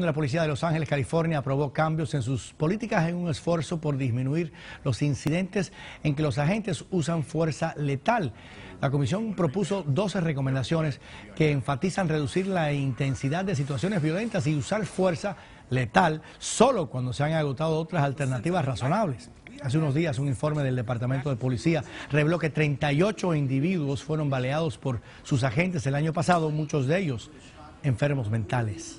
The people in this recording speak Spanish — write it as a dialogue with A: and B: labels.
A: de la Policía de Los Ángeles, California, aprobó cambios en sus políticas en un esfuerzo por disminuir los incidentes en que los agentes usan fuerza letal. La comisión propuso 12 recomendaciones que enfatizan reducir la intensidad de situaciones violentas y usar fuerza letal solo cuando se han agotado otras alternativas razonables. Hace unos días un informe del Departamento de Policía reveló que 38 individuos fueron baleados por sus agentes el año pasado, muchos de ellos enfermos mentales.